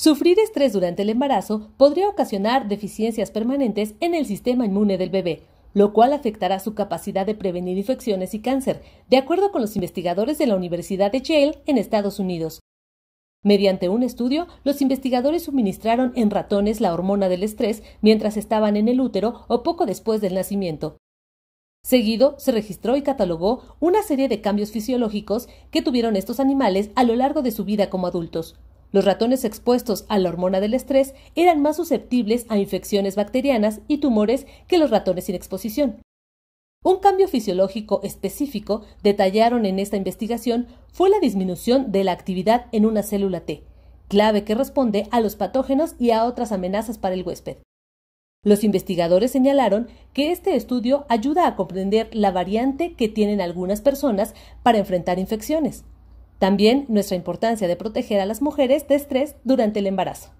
Sufrir estrés durante el embarazo podría ocasionar deficiencias permanentes en el sistema inmune del bebé, lo cual afectará su capacidad de prevenir infecciones y cáncer, de acuerdo con los investigadores de la Universidad de Yale en Estados Unidos. Mediante un estudio, los investigadores suministraron en ratones la hormona del estrés mientras estaban en el útero o poco después del nacimiento. Seguido, se registró y catalogó una serie de cambios fisiológicos que tuvieron estos animales a lo largo de su vida como adultos. Los ratones expuestos a la hormona del estrés eran más susceptibles a infecciones bacterianas y tumores que los ratones sin exposición. Un cambio fisiológico específico, detallaron en esta investigación, fue la disminución de la actividad en una célula T, clave que responde a los patógenos y a otras amenazas para el huésped. Los investigadores señalaron que este estudio ayuda a comprender la variante que tienen algunas personas para enfrentar infecciones. También nuestra importancia de proteger a las mujeres de estrés durante el embarazo.